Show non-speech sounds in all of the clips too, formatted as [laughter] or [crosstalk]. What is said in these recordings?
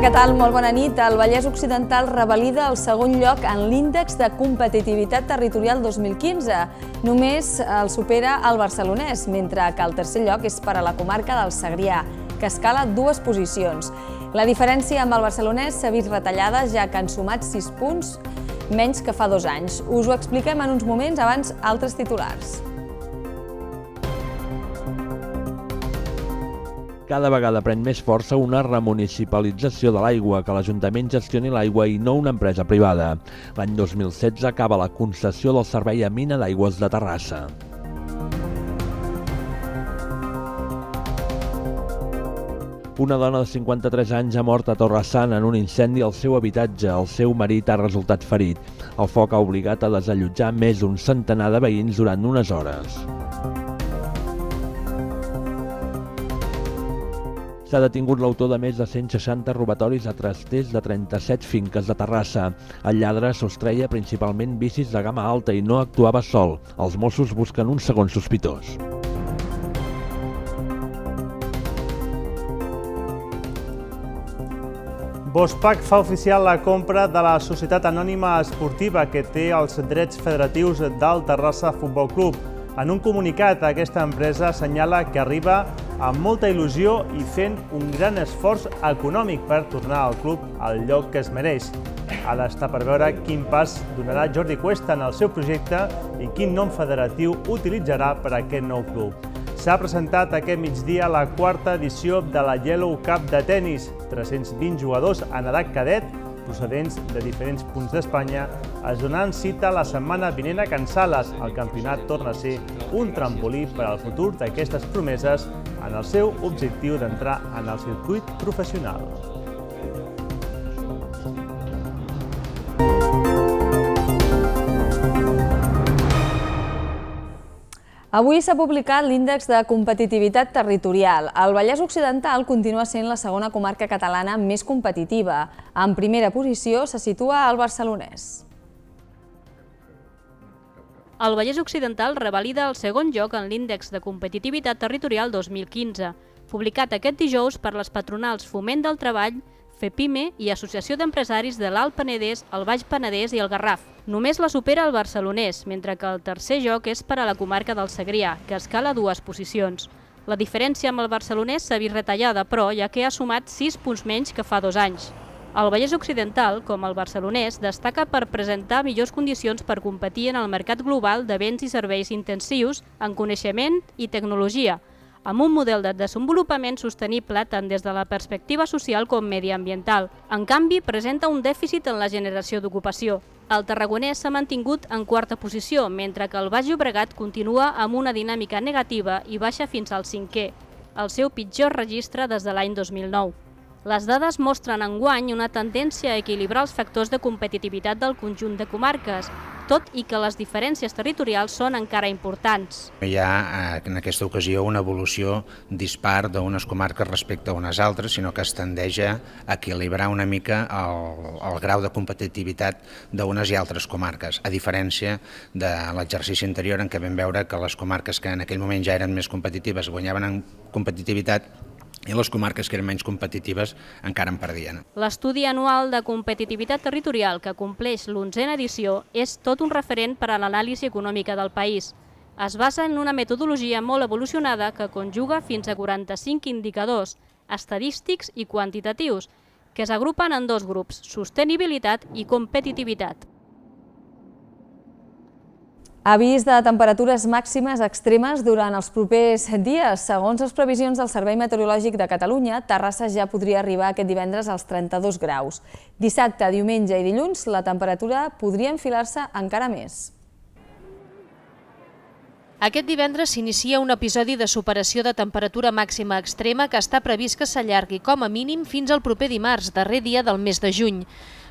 què tal? Molt bona nit. El Vallès Occidental revalida el segon lloc en l'índex de competitivitat territorial 2015. Només el supera el barcelonès, mentre que el tercer lloc és per a la comarca del Segrià, que escala dues posicions. La diferència amb el barcelonès s'ha vist retallada, ja que han sumat 6 punts menys que fa dos anys. Us ho expliquem en uns moments abans altres titulars. Cada vegada pren més força una remunicipalització de l'aigua, que l'Ajuntament gestioni l'aigua i no una empresa privada. L'any 2016 acaba la concessió del servei a mina d'aigües de Terrassa. Una dona de 53 anys ha mort a Torreçant en un incendi al seu habitatge. El seu marit ha resultat ferit. El foc ha obligat a desallotjar més d'un centenar de veïns durant unes hores. S'ha detingut l'autor de més de 160 robatoris a trasters de 37 finques de Terrassa. El lladre sostreia principalment bicis de gamma alta i no actuava sol. Els Mossos busquen un segon sospitós. Bospac fa oficial la compra de la Societat Anònima Esportiva que té els drets federatius del Terrassa Futbol Club. En un comunicat, aquesta empresa assenyala que arriba amb molta il·lusió i fent un gran esforç econòmic per tornar al club al lloc que es mereix. Ha d'estar per veure quin pas donarà Jordi Cuesta en el seu projecte i quin nom federatiu utilitzarà per a aquest nou club. S'ha presentat aquest migdia la quarta edició de la Yellow Cup de tennis. 320 jugadors en edat cadet procedents de diferents punts d'Espanya es donaran cita la setmana vinent a Can Sales. El campionat torna a ser un trampolí per al futur d'aquestes promeses en el seu objectiu d'entrar en el circuit professional. Avui s'ha publicat l'índex de competitivitat territorial. El Vallès Occidental continua sent la segona comarca catalana més competitiva. En primera posició se situa el barcelonès. El Vallès Occidental revalida el segon lloc en l'índex de competitivitat territorial 2015, publicat aquest dijous per les patronals Foment del Treball, FEPIME i Associació d'Empresaris de l'Alt Penedès, el Baix Penedès i el Garraf. Només la supera el barcelonès, mentre que el tercer joc és per a la comarca del Segrià, que escala dues posicions. La diferència amb el barcelonès s'ha vist retallada, però, ja que ha sumat 6 punts menys que fa dos anys. El Vallès Occidental, com el barcelonès, destaca per presentar millors condicions per competir en el mercat global de béns i serveis intensius en coneixement i tecnologia, amb un model de desenvolupament sostenible tant des de la perspectiva social com mediambiental. En canvi, presenta un dèficit en la generació d'ocupació. El Tarragonès s'ha mantingut en quarta posició, mentre que el Baix Llobregat continua amb una dinàmica negativa i baixa fins al cinquè, el seu pitjor registre des de l'any 2009. Les dades mostren enguany una tendència a equilibrar els factors de competitivitat del conjunt de comarques, tot i que les diferències territorials són encara importants. Hi ha eh, en aquesta ocasió una evolució dispar d'unes comarques respecte a unes altres, sinó que es tendeix a equilibrar una mica el, el grau de competitivitat d'unes i altres comarques, a diferència de l'exercici anterior en què vam veure que les comarques que en aquell moment ja eren més competitives guanyaven en competitivitat i les comarques que eren menys competitives encara en perdien. L'estudi anual de competitivitat territorial que compleix l'onzena edició és tot un referent per a l'anàlisi econòmica del país. Es basa en una metodologia molt evolucionada que conjuga fins a 45 indicadors, estadístics i quantitatius, que s'agrupen en dos grups, sostenibilitat i competitivitat. Avís de temperatures màximes extremes durant els propers dies. Segons les previsions del Servei Meteorològic de Catalunya, Terrassa ja podria arribar aquest divendres als 32 graus. Dissabte, diumenge i dilluns la temperatura podria enfilar-se encara més. Aquest divendres s'inicia un episodi de superació de temperatura màxima extrema que està previst que s'allargui com a mínim fins al proper dimarts, darrer dia del mes de juny.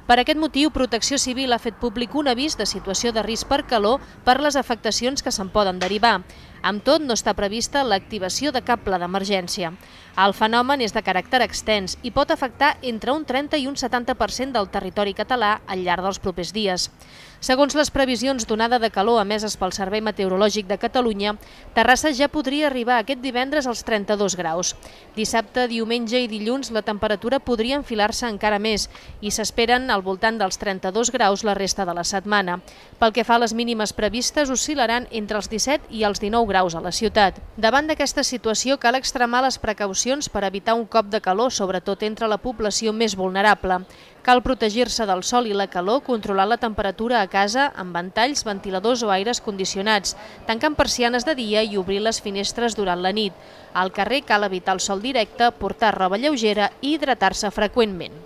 Per aquest motiu, Protecció Civil ha fet públic un avís de situació de risc per calor per les afectacions que se'n poden derivar. Amb tot, no està prevista l'activació de cap pla d'emergència. El fenomen és de caràcter extens i pot afectar entre un 30 i un 70% del territori català al llarg dels propers dies. Segons les previsions d'onada de calor emeses pel Servei Meteorològic de Catalunya, Terrassa ja podria arribar aquest divendres als 32 graus. Dissabte, diumenge i dilluns la temperatura podria enfilar-se encara més i s'esperen al voltant dels 32 graus la resta de la setmana. Pel que fa a les mínimes previstes, oscilaran entre els 17 i els 19 graus a la ciutat. Davant d'aquesta situació cal extremar les precaucions precaucions per evitar un cop de calor, sobretot entre la població més vulnerable. Cal protegir-se del sol i la calor, controlar la temperatura a casa amb ventalls, ventiladors o aires condicionats, tancant persianes de dia i obrir les finestres durant la nit. Al carrer cal evitar el sol directe, portar roba lleugera i hidratar-se freqüentment.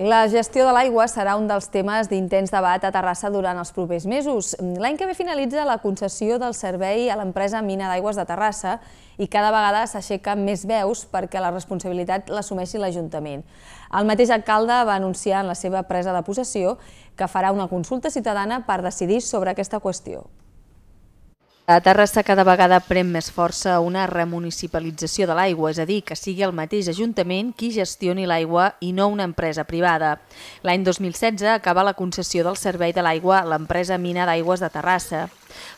La gestió de l'aigua serà un dels temes d'intens debat a Terrassa durant els propers mesos. L'any que ve finalitza la concessió del servei a l'empresa Mina d'Aigües de Terrassa i cada vegada s'aixeca més veus perquè la responsabilitat l'assumeixi l'Ajuntament. El mateix alcalde va anunciar en la seva presa de possessió que farà una consulta ciutadana per decidir sobre aquesta qüestió. A Terrassa cada vegada pren més força una remunicipalització de l'aigua, és a dir, que sigui el mateix Ajuntament qui gestioni l'aigua i no una empresa privada. L'any 2016 acaba la concessió del servei de l'aigua a l'empresa Mina d'Aigües de Terrassa.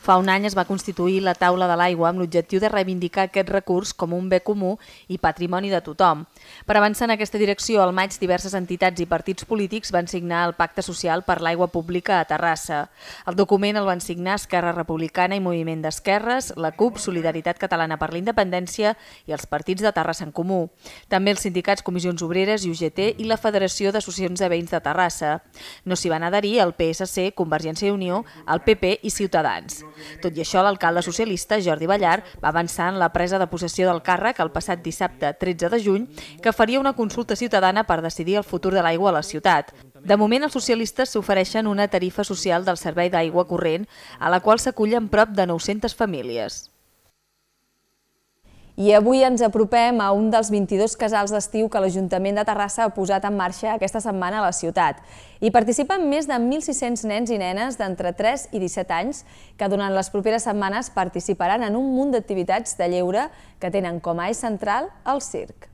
Fa un any es va constituir la taula de l'aigua amb l'objectiu de reivindicar aquest recurs com un bé comú i patrimoni de tothom. Per avançar en aquesta direcció, al maig diverses entitats i partits polítics van signar el Pacte Social per l'Aigua Pública a Terrassa. El document el van signar Esquerra Republicana i Moviment d'Esquerres, la CUP, Solidaritat Catalana per la Independència i els partits de Terrassa en Comú. També els sindicats Comissions Obreres i UGT i la Federació d'Associacions de Veïns de Terrassa. No s'hi van adherir el PSC, Convergència i Unió, el PP i Ciutadans. Tot i això, l'alcalde socialista, Jordi Ballar, va avançar en la presa de possessió del càrrec el passat dissabte 13 de juny que faria una consulta ciutadana per decidir el futur de l'aigua a la ciutat. De moment, els socialistes s'ofereixen una tarifa social del servei d'aigua corrent, a la qual s'acullen prop de 900 famílies. I avui ens apropem a un dels 22 casals d'estiu que l'Ajuntament de Terrassa ha posat en marxa aquesta setmana a la ciutat. Hi participen més de 1.600 nens i nenes d'entre 3 i 17 anys que durant les properes setmanes participaran en un munt d'activitats de lleure que tenen com a eix central el circ.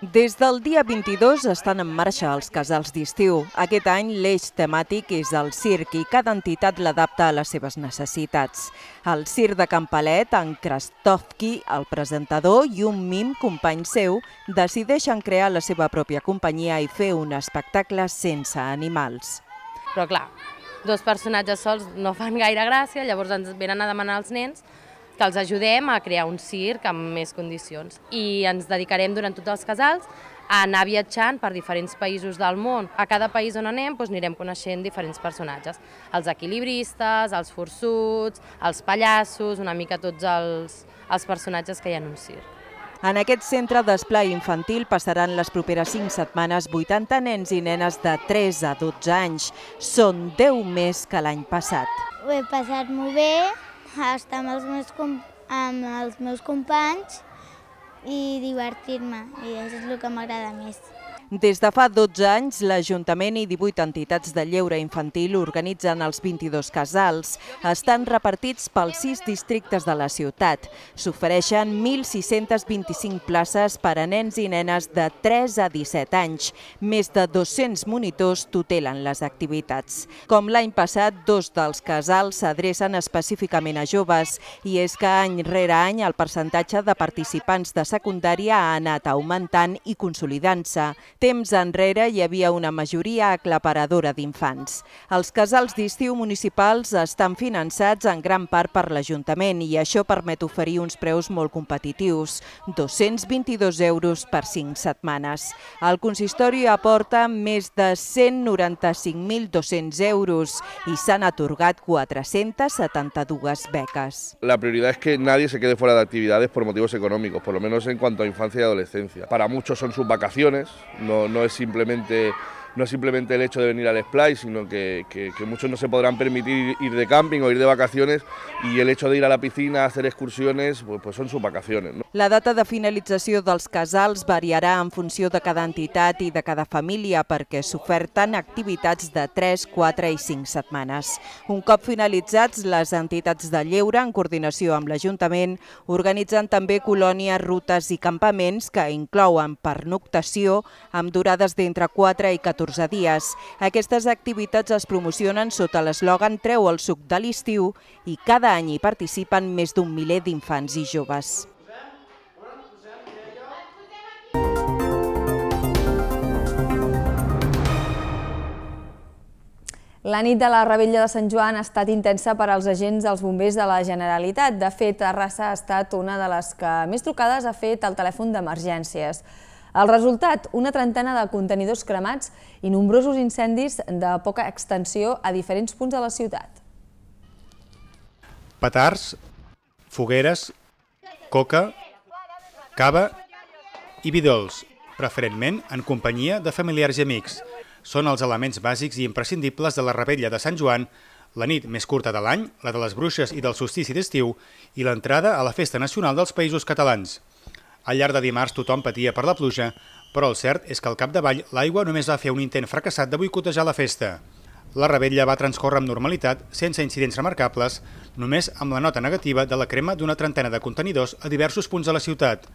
Des del dia 22 estan en marxa els casals d'estiu. Aquest any l'eix temàtic és el circ i cada entitat l'adapta a les seves necessitats. El circ de Campalet, en Krastovki, el presentador, i un mim company seu decideixen crear la seva pròpia companyia i fer un espectacle sense animals. Però clar, dos personatges sols no fan gaire gràcia, llavors ens venen a demanar als nens que els ajudem a crear un circ amb més condicions. I ens dedicarem durant tots els casals a anar viatjant per diferents països del món. A cada país on anem doncs, anirem coneixent diferents personatges. Els equilibristes, els forçuts, els pallassos, una mica tots els, els personatges que hi ha en un circ. En aquest centre d'esplai infantil passaran les properes 5 setmanes 80 nens i nenes de 3 a 12 anys. Són 10 més que l'any passat. Ho he passat molt bé, a estar amb els meus, amb els meus companys i divertir-me. I això és el que m'agrada més. Des de fa 12 anys, l'Ajuntament i 18 entitats de lleure infantil organitzen els 22 casals. Estan repartits pels 6 districtes de la ciutat. S'ofereixen 1.625 places per a nens i nenes de 3 a 17 anys. Més de 200 monitors tutelen les activitats. Com l'any passat, dos dels casals s'adrecen específicament a joves i és que any rere any el percentatge de participants de secundària ha anat augmentant i consolidant-se. Temps enrere hi havia una majoria aclaparadora d'infants. Els casals d'estiu municipals estan finançats en gran part per l'Ajuntament i això permet oferir uns preus molt competitius, 222 euros per 5 setmanes. El consistori aporta més de 195.200 euros i s'han atorgat 472 beques. La prioritat és que nadie se quede fuera de actividades por motivos económicos, por lo menos en cuanto a infancia y adolescencia. Para muchos son sus vacaciones, no no, es simplemente no es simplemente el hecho de venir al Splice, sino que, que, que, muchos no se podrán permitir ir de camping o ir de vacaciones y el hecho de ir a la piscina a hacer excursiones, pues, pues son sus vacaciones. No? La data de finalització dels casals variarà en funció de cada entitat i de cada família perquè s'oferten activitats de 3, 4 i 5 setmanes. Un cop finalitzats, les entitats de lleure, en coordinació amb l'Ajuntament, organitzen també colònies, rutes i campaments que inclouen pernoctació amb durades d'entre 4 i 14 14 dies. Aquestes activitats es promocionen sota l'eslògan Treu el suc de l'estiu i cada any hi participen més d'un miler d'infants i joves. La nit de la Rebella de Sant Joan ha estat intensa per als agents dels bombers de la Generalitat. De fet, Terrassa ha estat una de les que més trucades ha fet el telèfon d'emergències. El resultat, una trentena de contenidors cremats i nombrosos incendis de poca extensió a diferents punts de la ciutat. Petards, fogueres, coca, cava i bidols, preferentment en companyia de familiars i amics. Són els elements bàsics i imprescindibles de la rebella de Sant Joan, la nit més curta de l'any, la de les bruixes i del solstici d'estiu, i l'entrada a la Festa Nacional dels Països Catalans. Al llarg de dimarts tothom patia per la pluja, però el cert és que al capdavall l'aigua només va fer un intent fracassat de boicotejar la festa. La rebetlla va transcorrer amb normalitat, sense incidents remarcables, només amb la nota negativa de la crema d'una trentena de contenidors a diversos punts de la ciutat.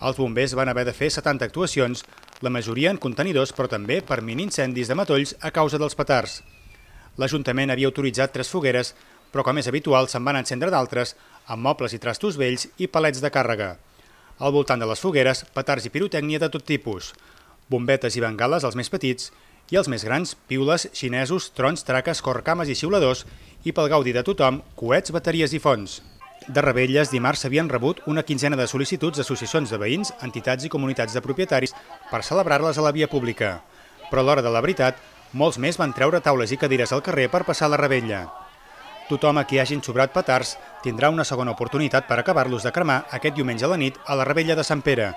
Els bombers van haver de fer 70 actuacions, la majoria en contenidors, però també per mini-incendis de matolls a causa dels petards. L'Ajuntament havia autoritzat tres fogueres, però com és habitual se'n van encendre d'altres, amb mobles i trastos vells i palets de càrrega. Al voltant de les fogueres, petards i pirotècnia de tot tipus, bombetes i bengales els més petits i els més grans, piules, xinesos, trons, traques, corcames i xiuladors i pel gaudi de tothom, coets, bateries i fons. De rebelles, dimarts s'havien rebut una quinzena de sol·licituds d'associacions de veïns, entitats i comunitats de propietaris per celebrar-les a la via pública. Però a l'hora de la veritat, molts més van treure taules i cadires al carrer per passar la rebella. Tothom a qui hagin sobrat petards tindrà una segona oportunitat per acabar-los de cremar aquest diumenge a la nit a la Rebella de Sant Pere,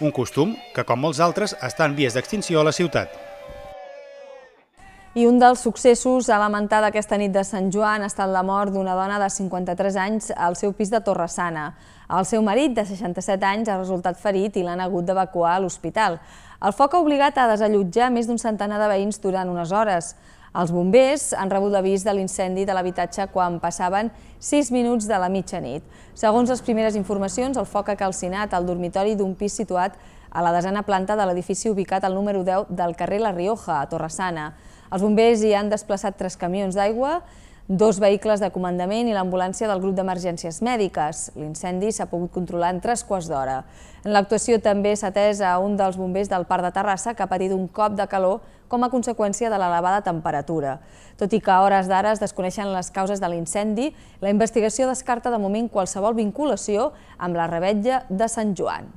un costum que, com molts altres, està en vies d'extinció a la ciutat. I un dels successos a lamentar d'aquesta nit de Sant Joan ha estat la mort d'una dona de 53 anys al seu pis de Torreçana. El seu marit, de 67 anys, ha resultat ferit i l'han hagut d'evacuar a l'hospital. El foc ha obligat a desallotjar més d'un centenar de veïns durant unes hores. Els bombers han rebut l'avís de l'incendi de l'habitatge quan passaven 6 minuts de la mitjanit. Segons les primeres informacions, el foc ha calcinat al dormitori d'un pis situat a la desena planta de l'edifici ubicat al número 10 del carrer La Rioja, a Torre Els bombers hi han desplaçat tres camions d'aigua dos vehicles de comandament i l'ambulància del grup d'emergències mèdiques. L'incendi s'ha pogut controlar en tres quarts d'hora. En l'actuació també s'ha atès a un dels bombers del Parc de Terrassa que ha patit un cop de calor com a conseqüència de l'elevada temperatura. Tot i que a hores d'ara es desconeixen les causes de l'incendi, la investigació descarta de moment qualsevol vinculació amb la rebetlla de Sant Joan.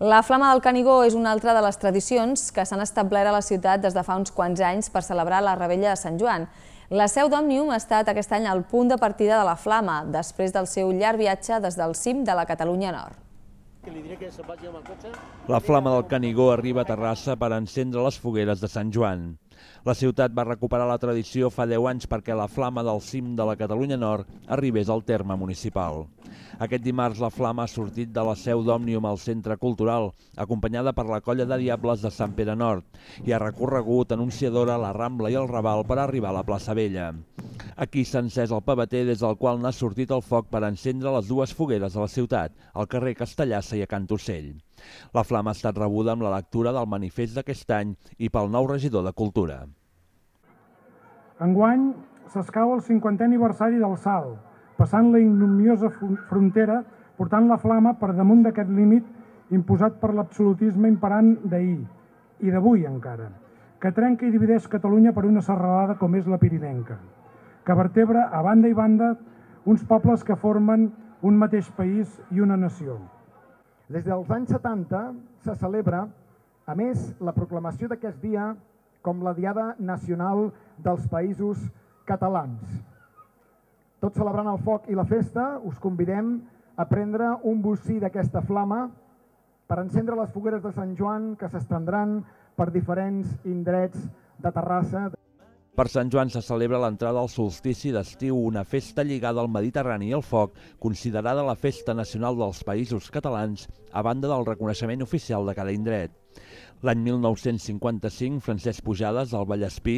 La Flama del Canigó és una altra de les tradicions que s'han establert a la ciutat des de fa uns quants anys per celebrar la Revella de Sant Joan. La seu d'Òmnium ha estat aquest any el punt de partida de la Flama, després del seu llarg viatge des del cim de la Catalunya Nord. La Flama del Canigó arriba a Terrassa per encendre les fogueres de Sant Joan. La ciutat va recuperar la tradició fa 10 anys perquè la flama del cim de la Catalunya Nord arribés al terme municipal. Aquest dimarts la flama ha sortit de la seu d'Òmnium al Centre Cultural, acompanyada per la colla de Diables de Sant Pere Nord, i ha recorregut anunciadora la Rambla i el Raval per arribar a la plaça Vella. Aquí s'ha encès el pavater des del qual n'ha sortit el foc per encendre les dues fogueres de la ciutat, al carrer Castellassa i a Cantocell. Ocell. La flama ha estat rebuda amb la lectura del manifest d'aquest any i pel nou regidor de Cultura. Enguany s'escau el 50è aniversari del SAL, passant la ignominiosa frontera, portant la flama per damunt d'aquest límit imposat per l'absolutisme imperant d'ahir i d'avui encara, que trenca i divideix Catalunya per una serralada com és la Pirinenca, que vertebra a banda i banda uns pobles que formen un mateix país i una nació. Des dels anys 70 se celebra, a més, la proclamació d'aquest dia com la Diada Nacional dels Països Catalans. Tot celebrant el foc i la festa, us convidem a prendre un bocí d'aquesta flama per encendre les fogueres de Sant Joan que s'estendran per diferents indrets de Terrassa, per Sant Joan se celebra l'entrada al solstici d'estiu, una festa lligada al Mediterrani i al foc, considerada la festa nacional dels països catalans, a banda del reconeixement oficial de cada indret. L'any 1955, Francesc Pujades, al Vallespí,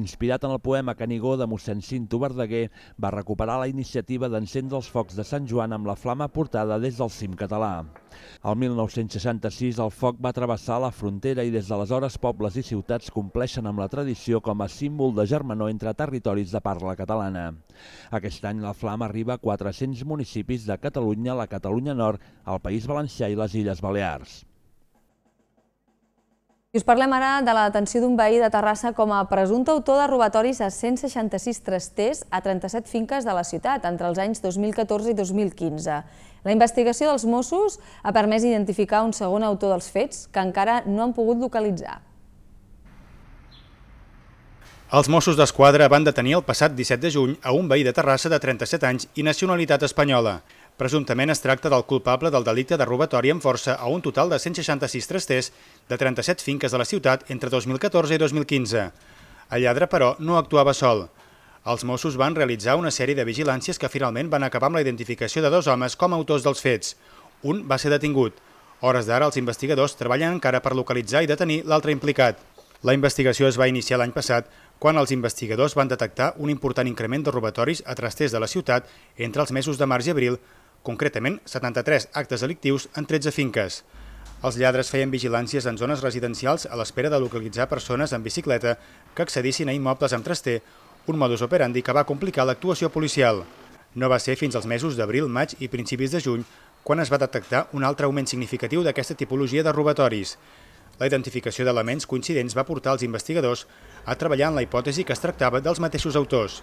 inspirat en el poema Canigó de mossèn Cinto Verdaguer, va recuperar la iniciativa d'encendre els focs de Sant Joan amb la flama portada des del cim català. El 1966 el foc va travessar la frontera i des d'aleshores pobles i ciutats compleixen amb la tradició com a símbol de germanor entre territoris de parla catalana. Aquest any la flama arriba a 400 municipis de Catalunya, la Catalunya Nord, el País Valencià i les Illes Balears. I us parlem ara de la detenció d'un veí de Terrassa com a presumpte autor de robatoris a 166 trasters a 37 finques de la ciutat entre els anys 2014 i 2015. La investigació dels Mossos ha permès identificar un segon autor dels fets que encara no han pogut localitzar. Els Mossos d'Esquadra van detenir el passat 17 de juny a un veí de Terrassa de 37 anys i nacionalitat espanyola. Presumptament es tracta del culpable del delicte de robatori amb força a un total de 166 trasters de 37 finques de la ciutat entre 2014 i 2015. El lladre, però, no actuava sol. Els Mossos van realitzar una sèrie de vigilàncies que finalment van acabar amb la identificació de dos homes com a autors dels fets. Un va ser detingut. Hores d'ara, els investigadors treballen encara per localitzar i detenir l'altre implicat. La investigació es va iniciar l'any passat quan els investigadors van detectar un important increment de robatoris a trasters de la ciutat entre els mesos de març i abril concretament 73 actes delictius en 13 finques. Els lladres feien vigilàncies en zones residencials a l'espera de localitzar persones en bicicleta que accedissin a immobles amb traster, un modus operandi que va complicar l'actuació policial. No va ser fins als mesos d'abril, maig i principis de juny quan es va detectar un altre augment significatiu d'aquesta tipologia de robatoris. La identificació d'elements coincidents va portar els investigadors a treballar en la hipòtesi que es tractava dels mateixos autors.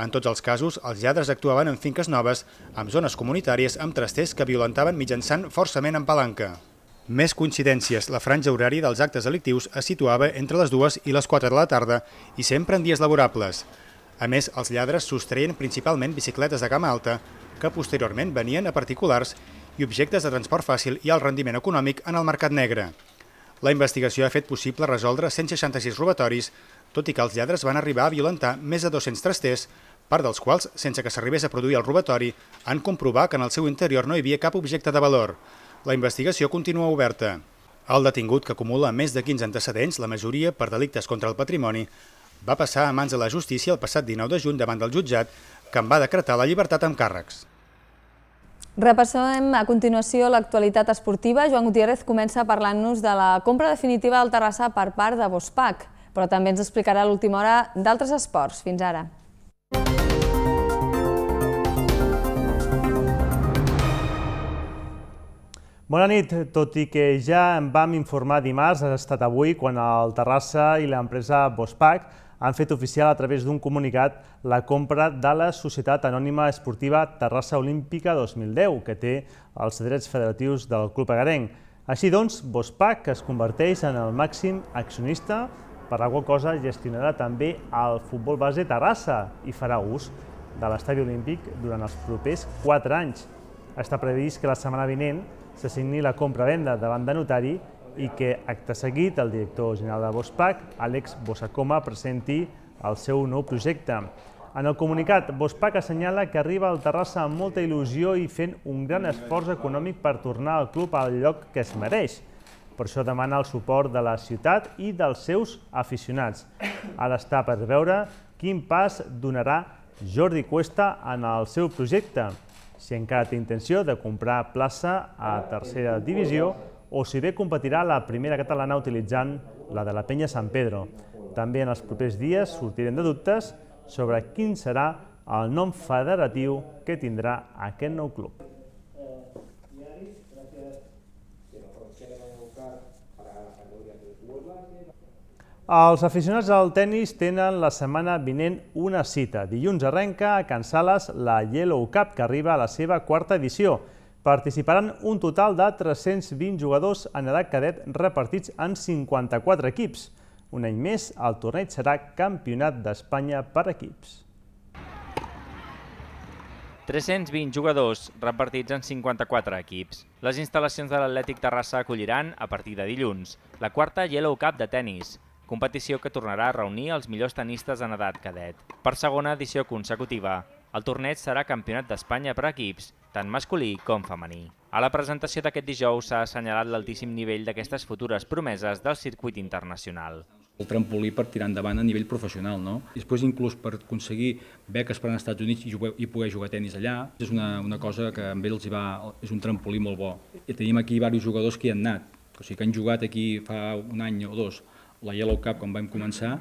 En tots els casos, els lladres actuaven en finques noves, amb zones comunitàries amb trasters que violentaven mitjançant forçament en palanca. Més coincidències, la franja horària dels actes delictius es situava entre les 2 i les 4 de la tarda i sempre en dies laborables. A més, els lladres sostreien principalment bicicletes de gamma alta, que posteriorment venien a particulars i objectes de transport fàcil i el rendiment econòmic en el mercat negre. La investigació ha fet possible resoldre 166 robatoris, tot i que els lladres van arribar a violentar més de 200 trasters, part dels quals, sense que s'arribés a produir el robatori, han comprovat que en el seu interior no hi havia cap objecte de valor. La investigació continua oberta. El detingut, que acumula més de 15 antecedents, la majoria per delictes contra el patrimoni, va passar a mans de la justícia el passat 19 de juny davant del jutjat, que en va decretar la llibertat amb càrrecs. Repassem a continuació l'actualitat esportiva. Joan Gutiérrez comença parlant-nos de la compra definitiva del Terrassa per part de Bospac però també ens explicarà a l'última hora d'altres esports. Fins ara. Bona nit. Tot i que ja en vam informar dimarts, ha estat avui quan el Terrassa i l'empresa Bospac han fet oficial a través d'un comunicat la compra de la Societat Anònima Esportiva Terrassa Olímpica 2010, que té els drets federatius del Club Agarenc. Així doncs, Bospac es converteix en el màxim accionista per la qual cosa gestionarà també el futbol base Terrassa i farà ús de l'estadi olímpic durant els propers 4 anys. Està previst que la setmana vinent se signi la compra-venda davant de notari i que, acte seguit, el director general de Bospac, Àlex Bosacoma, presenti el seu nou projecte. En el comunicat, Bospac assenyala que arriba al Terrassa amb molta il·lusió i fent un gran esforç econòmic per tornar al club al lloc que es mereix – per això demana el suport de la ciutat i dels seus aficionats. Ha d'estar per veure quin pas donarà Jordi Cuesta en el seu projecte, si encara té intenció de comprar plaça a tercera divisió o si bé competirà la primera catalana utilitzant la de la penya Sant Pedro. També en els propers dies sortirem de dubtes sobre quin serà el nom federatiu que tindrà aquest nou club. Els aficionats al tennis tenen la setmana vinent una cita. Dilluns arrenca a Can Sales la Yellow Cup, que arriba a la seva quarta edició. Participaran un total de 320 jugadors en edat cadet repartits en 54 equips. Un any més, el torneig serà Campionat d'Espanya per equips. 320 jugadors repartits en 54 equips. Les instal·lacions de l'Atlètic Terrassa acolliran, a partir de dilluns, la quarta Yellow Cup de tennis, competició que tornarà a reunir els millors tenistes en edat cadet. Per segona edició consecutiva, el torneig serà campionat d'Espanya per equips, tant masculí com femení. A la presentació d'aquest dijous s'ha assenyalat l'altíssim nivell d'aquestes futures promeses del circuit internacional. El trampolí per tirar endavant a nivell professional, no? Després inclús per aconseguir beques per anar als Estats Units i, poder jugar a tennis allà, és una, una cosa que amb ells hi va, és un trampolí molt bo. I tenim aquí diversos jugadors que hi han anat, o sigui que han jugat aquí fa un any o dos, la Yellow Cup quan vam començar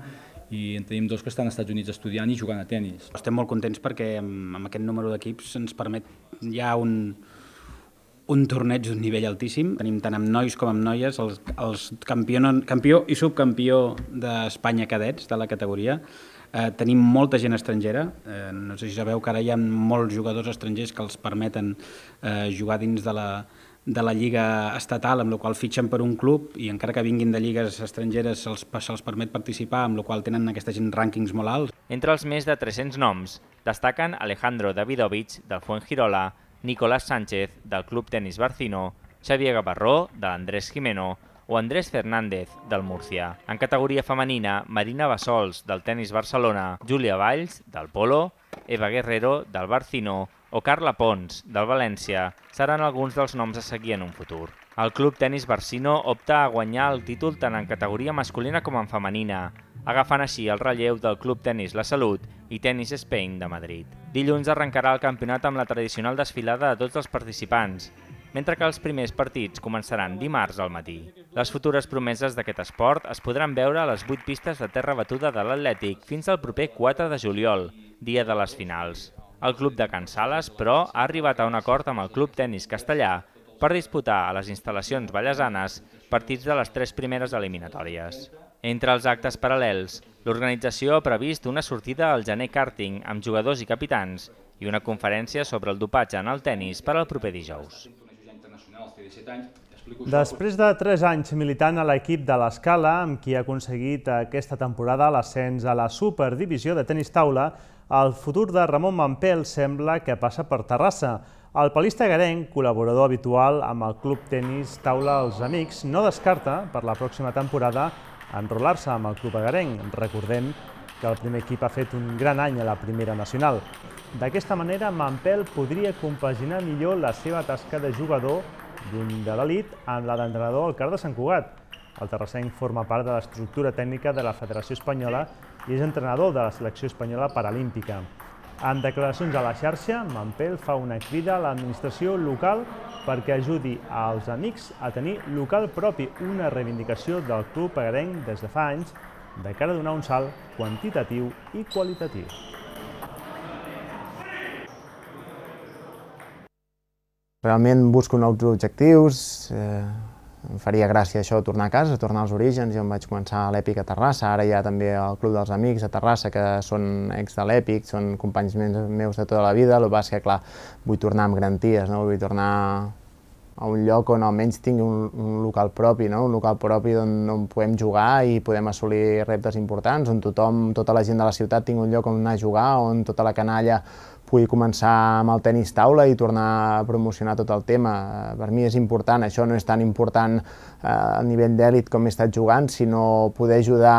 i en tenim dos que estan als Estats Units estudiant i jugant a tennis. Estem molt contents perquè amb, amb aquest número d'equips ens permet ja un, un torneig d'un nivell altíssim. Tenim tant amb nois com amb noies els, els campió, campió i subcampió d'Espanya cadets de la categoria. Eh, tenim molta gent estrangera, eh, no sé si sabeu que ara hi ha molts jugadors estrangers que els permeten eh, jugar dins de la, de la lliga estatal, amb la qual fitxen per un club i encara que vinguin de lligues estrangeres se'ls se permet participar, amb la qual tenen aquesta gent rànquings molt alts. Entre els més de 300 noms destaquen Alejandro Davidovich, del Fuengirola, Nicolás Sánchez, del Club Tenis Barcino, Xavier Gavarró, de l'Andrés Jimeno, o Andrés Fernández, del Múrcia. En categoria femenina, Marina Bassols, del Tenis Barcelona, Júlia Valls, del Polo, Eva Guerrero, del Barcino o Carla Pons, del València, seran alguns dels noms a seguir en un futur. El club tennis Barsino opta a guanyar el títol tant en categoria masculina com en femenina, agafant així el relleu del Club Tenis La Salut i Tenis Spain de Madrid. Dilluns arrencarà el campionat amb la tradicional desfilada de tots els participants, mentre que els primers partits començaran dimarts al matí. Les futures promeses d'aquest esport es podran veure a les 8 pistes de terra batuda de l'Atlètic fins al proper 4 de juliol, dia de les finals. El club de Can Sales, però, ha arribat a un acord amb el club tennis castellà per disputar a les instal·lacions ballesanes partits de les tres primeres eliminatòries. Entre els actes paral·lels, l'organització ha previst una sortida al gener karting amb jugadors i capitans i una conferència sobre el dopatge en el tennis per al proper dijous. Després de 3 anys militant a l'equip de l'Escala, amb qui ha aconseguit aquesta temporada l'ascens a la Superdivisió de Tenis Taula, el futur de Ramon Mampel sembla que passa per Terrassa. El palista garenc, col·laborador habitual amb el club tennis Taula als Amics, no descarta per la pròxima temporada enrolar-se amb el club Garenc. Recordem que el primer equip ha fet un gran any a la primera nacional. D'aquesta manera, Mampel podria compaginar millor la seva tasca de jugador d'un de l'elit amb la d'entrenador al car de Sant Cugat. El terrassenc forma part de l'estructura tècnica de la Federació Espanyola i és entrenador de la selecció espanyola paralímpica. En declaracions a la xarxa, Mampel fa una crida a l'administració local perquè ajudi als amics a tenir local propi una reivindicació del club agarenc des de fa anys de cara a donar un salt quantitatiu i qualitatiu. Realment busco nous objectius, eh, em faria gràcia això de tornar a casa, tornar als orígens, jo em vaig començar a l'Èpic a Terrassa, ara hi ha també el Club dels Amics a Terrassa, que són ex de l'Èpic, són companys meus de tota la vida, el que que, clar, vull tornar amb garanties, no? vull tornar a un lloc on almenys tingui un, un local propi, no? un local propi on, on podem jugar i podem assolir reptes importants, on tothom, tota la gent de la ciutat tingui un lloc on anar a jugar, on tota la canalla pugui començar amb el tenis taula i tornar a promocionar tot el tema. Eh, per mi és important, això no és tan important eh, a nivell d'èlit com he estat jugant, sinó poder ajudar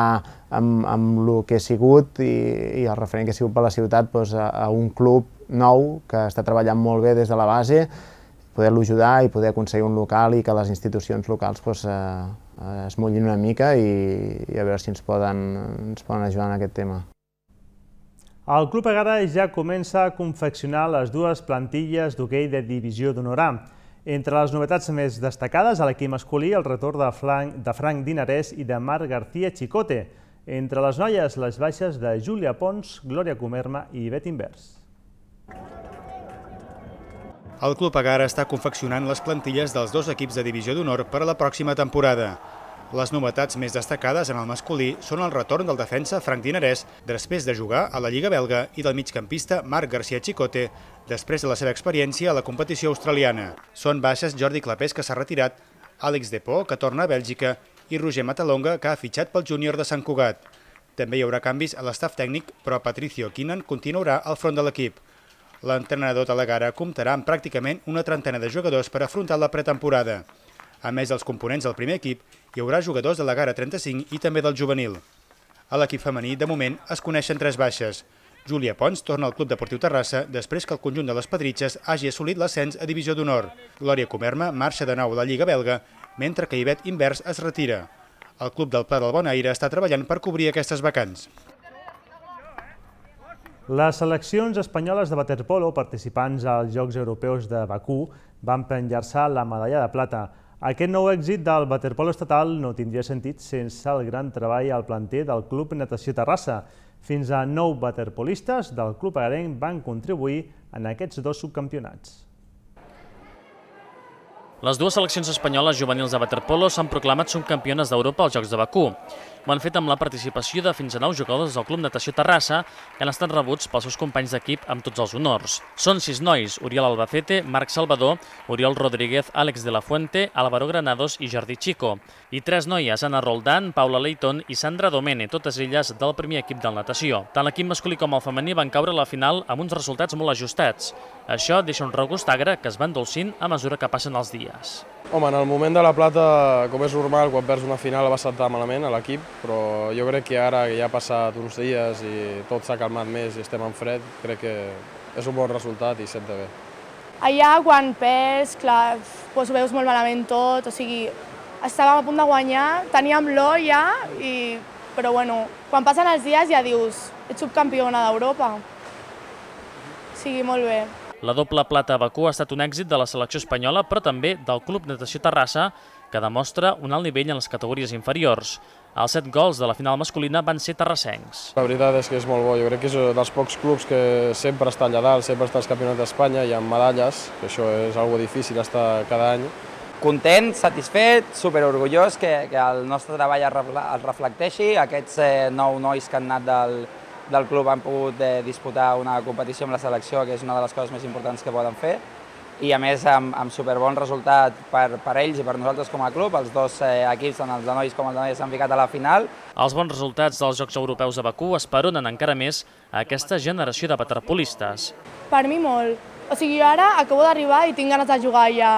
amb, amb el que he sigut i, i el referent que he sigut per la ciutat doncs, a, a un club nou que està treballant molt bé des de la base poder-lo ajudar i poder aconseguir un local i que les institucions locals pues, doncs, eh, eh, es mullin una mica i, i a veure si ens poden, ens poden ajudar en aquest tema. El Club Agara ja comença a confeccionar les dues plantilles d'hoquei de divisió d'honorà. Entre les novetats més destacades, a l'equip masculí, el retorn de, Frank, de Frank Dinarès i de Marc García Chicote. Entre les noies, les baixes de Júlia Pons, Glòria Comerma i Bet Invers. El club Agara està confeccionant les plantilles dels dos equips de divisió d'honor per a la pròxima temporada. Les novetats més destacades en el masculí són el retorn del defensa Frank Dinarès després de jugar a la Lliga Belga i del migcampista Marc García Chicote després de la seva experiència a la competició australiana. Són baixes Jordi Clapés, que s'ha retirat, Àlex Depó, que torna a Bèlgica, i Roger Matalonga, que ha fitxat pel júnior de Sant Cugat. També hi haurà canvis a l'estaf tècnic, però Patricio Quinan continuarà al front de l'equip l'entrenador de Gara comptarà amb pràcticament una trentena de jugadors per afrontar la pretemporada. A més dels components del primer equip, hi haurà jugadors de la Gara 35 i també del juvenil. A l'equip femení, de moment, es coneixen tres baixes. Júlia Pons torna al Club Deportiu Terrassa després que el conjunt de les Pedritxes hagi assolit l'ascens a Divisió d'Honor. Glòria Comerma marxa de nou a la Lliga Belga, mentre que Ivet Invers es retira. El Club del Pla del Bon Aire està treballant per cobrir aquestes vacants. Les seleccions espanyoles de waterpolo participants als Jocs Europeus de Bakú van penjar-se la medalla de plata. Aquest nou èxit del waterpolo estatal no tindria sentit sense el gran treball al planter del Club Natació Terrassa. Fins a nou waterpolistes del Club Agarenc van contribuir en aquests dos subcampionats. Les dues seleccions espanyoles juvenils de waterpolo s'han proclamat subcampiones d'Europa als Jocs de Bakú ho han fet amb la participació de fins a 9 jugadors del Club Natació Terrassa que han estat rebuts pels seus companys d'equip amb tots els honors. Són sis nois, Oriol Albacete, Marc Salvador, Oriol Rodríguez, Àlex de la Fuente, Álvaro Granados i Jordi Chico i tres noies, Anna Roldan, Paula Leighton i Sandra Domene, totes elles del primer equip de natació. Tant l'equip masculí com el femení van caure a la final amb uns resultats molt ajustats. Això deixa un regust agre que es va endolcint a mesura que passen els dies. Home, en el moment de la plata, com és normal, quan perds una final va saltar malament a l'equip, però jo crec que ara que ja ha passat uns dies i tot s'ha calmat més i estem en fred, crec que és un bon resultat i senta bé. Allà quan perds, clar, doncs ho veus molt malament tot, o sigui, estàvem a punt de guanyar, teníem l'O ja, i, però bueno, quan passen els dies ja dius, ets subcampiona d'Europa. O sigui, molt bé. La doble plata a Bacú ha estat un èxit de la selecció espanyola, però també del Club Natació Terrassa, que demostra un alt nivell en les categories inferiors. Els set gols de la final masculina van ser terrassencs. La veritat és que és molt bo. Jo crec que és un dels pocs clubs que sempre està allà dalt, sempre està als campionats d'Espanya i amb medalles, que això és algo difícil estar cada any content, satisfet, superorgullós que, que el nostre treball es reflecteixi. Aquests eh, nou nois que han anat del, del club han pogut eh, disputar una competició amb la selecció, que és una de les coses més importants que poden fer, i a més amb, amb superbon resultat per, per ells i per nosaltres com a club. Els dos eh, equips, tant els de nois com els de nois, s'han ficat a la final. Els bons resultats dels Jocs Europeus de Bakú esperonen encara més aquesta generació de waterpolistes. Per mi molt. O sigui, ara acabo d'arribar i tinc ganes de jugar ja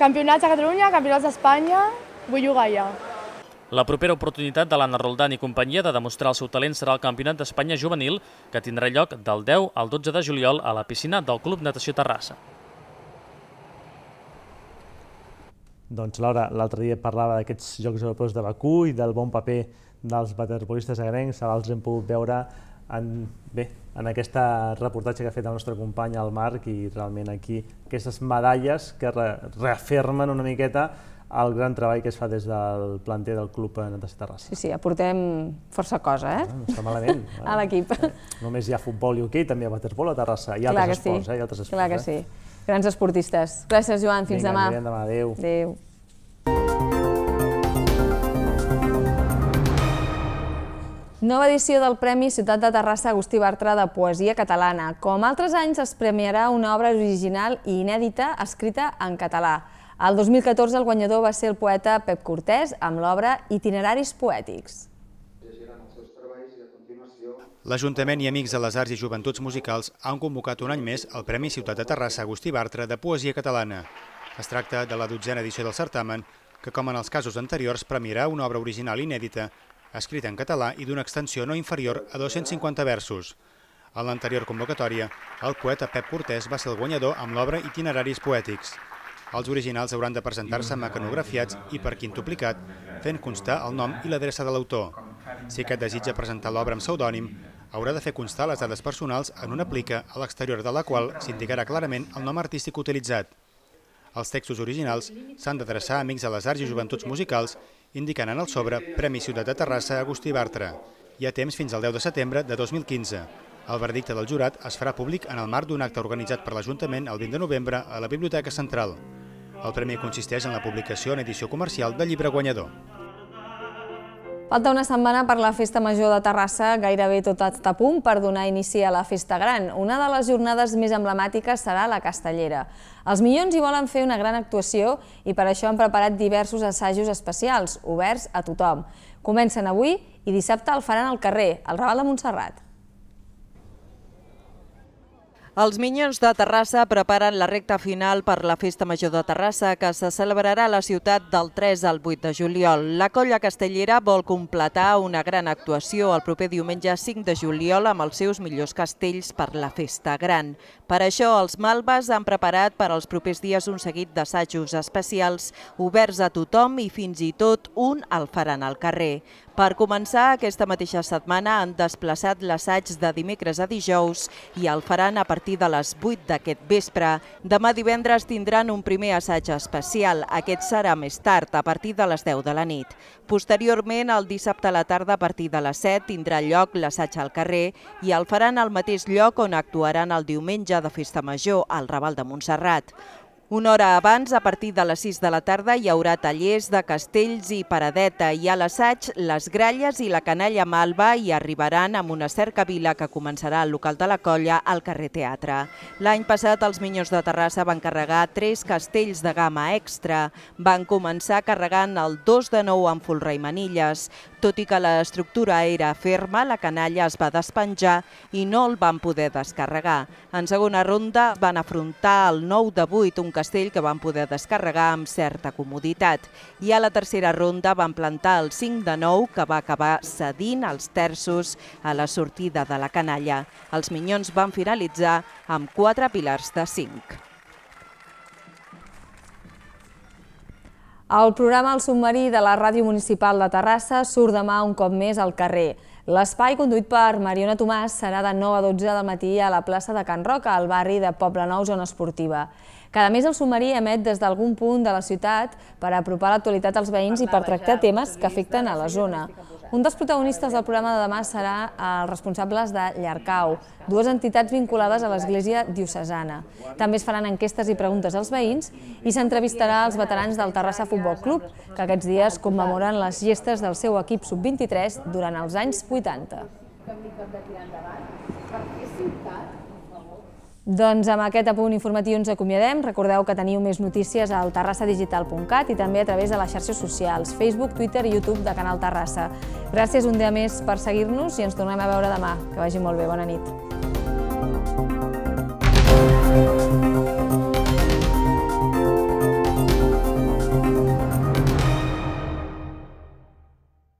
Campionats de Catalunya, Campionats d'Espanya, vull jugar ja. La propera oportunitat de l'Anna Roldán i companyia de demostrar el seu talent serà el Campionat d'Espanya juvenil, que tindrà lloc del 10 al 12 de juliol a la piscina del Club Natació Terrassa. Doncs Laura, l'altre dia parlava d'aquests Jocs Europeus de Bakú i del bon paper dels waterpolistes agrencs, abans hem pogut veure en, bé, en aquest reportatge que ha fet el nostre company, el Marc, i realment aquí aquestes medalles que re reafirmen una miqueta el gran treball que es fa des del planter del Club Natació Terrassa. Sí, sí, aportem força cosa, eh? Ah, no està malament. [laughs] a l'equip. Només hi ha futbol i hoquei, també hi ha a Terrassa. Hi ha Clar altres esports, sí. eh? Hi ha altres esports, Clar que eh? sí. Grans esportistes. Gràcies, Joan. Fins Vinga, demà. Vinga, demà. Adéu. Adéu. Nova edició del Premi Ciutat de Terrassa Agustí Bartra de Poesia Catalana. Com altres anys, es premiarà una obra original i inèdita escrita en català. El 2014 el guanyador va ser el poeta Pep Cortés amb l'obra Itineraris poètics. L'Ajuntament i Amics de les Arts i Joventuts Musicals han convocat un any més el Premi Ciutat de Terrassa Agustí Bartra de Poesia Catalana. Es tracta de la dotzena edició del certamen, que com en els casos anteriors premiarà una obra original inèdita escrit en català i d'una extensió no inferior a 250 versos. En l'anterior convocatòria, el poeta Pep Cortés va ser el guanyador amb l'obra Itineraris poètics. Els originals hauran de presentar-se mecanografiats i per quintuplicat, fent constar el nom i l'adreça de l'autor. Si aquest desitja presentar l'obra amb pseudònim, haurà de fer constar les dades personals en una plica a l'exterior de la qual s'indicarà clarament el nom artístic utilitzat. Els textos originals s'han d'adreçar a amics de les arts i joventuts musicals indicant en el sobre Premi Ciutat de Terrassa Agustí Bartra. Hi ha temps fins al 10 de setembre de 2015. El verdicte del jurat es farà públic en el marc d'un acte organitzat per l'Ajuntament el 20 de novembre a la Biblioteca Central. El premi consisteix en la publicació en edició comercial del llibre guanyador. Falta una setmana per la Festa Major de Terrassa, gairebé tot a punt per donar inici a la Festa Gran. Una de les jornades més emblemàtiques serà la Castellera. Els Millons hi volen fer una gran actuació i per això han preparat diversos assajos especials, oberts a tothom. Comencen avui i dissabte el faran al carrer, al Raval de Montserrat. Els Minyons de Terrassa preparen la recta final per la Festa Major de Terrassa, que se celebrarà a la ciutat del 3 al 8 de juliol. La colla castellera vol completar una gran actuació el proper diumenge 5 de juliol amb els seus millors castells per la Festa Gran. Per això, els Malbes han preparat per als propers dies un seguit d'assajos especials oberts a tothom i fins i tot un el faran al carrer. Per començar, aquesta mateixa setmana han desplaçat l'assaig de dimecres a dijous i el faran a partir de les 8 d'aquest vespre. Demà divendres tindran un primer assaig especial. Aquest serà més tard, a partir de les 10 de la nit. Posteriorment, el dissabte a la tarda, a partir de les 7, tindrà lloc l'assaig al carrer i el faran al mateix lloc on actuaran el diumenge de Festa Major, al Raval de Montserrat. Una hora abans, a partir de les 6 de la tarda, hi haurà tallers de Castells i Paradeta i a l'assaig les gralles i la canalla Malva hi arribaran amb una vila que començarà al local de la colla al carrer Teatre. L'any passat, els Minyons de Terrassa van carregar tres castells de gamma extra. Van començar carregant el 2 de 9 amb folre i manilles. Tot i que l'estructura era ferma, la canalla es va despenjar i no el van poder descarregar. En segona ronda van afrontar el 9 de 8, un Castell que van poder descarregar amb certa comoditat. I a la tercera ronda van plantar el 5 de 9 que va acabar cedint els terços a la sortida de la canalla. Els Minyons van finalitzar amb 4 pilars de 5. El programa El submarí de la Ràdio Municipal de Terrassa surt demà un cop més al carrer. L'espai conduït per Mariona Tomàs serà de 9 a 12 del matí a la plaça de Can Roca, al barri de Poblenou, zona esportiva. Cada mes el sumari emet des d'algun punt de la ciutat per apropar l'actualitat als veïns i per tractar temes que afecten a la zona. Un dels protagonistes del programa de demà serà els responsables de Llarcau, dues entitats vinculades a l'Església Diocesana. També es faran enquestes i preguntes als veïns i s'entrevistarà als veterans del Terrassa Futbol Club, que aquests dies commemoren les gestes del seu equip sub-23 durant els anys 80. Doncs amb aquest apunt informatiu ens acomiadem. Recordeu que teniu més notícies al terrassadigital.cat i també a través de les xarxes socials, Facebook, Twitter i YouTube de Canal Terrassa. Gràcies un dia més per seguir-nos i ens tornem a veure demà. Que vagi molt bé. Bona nit.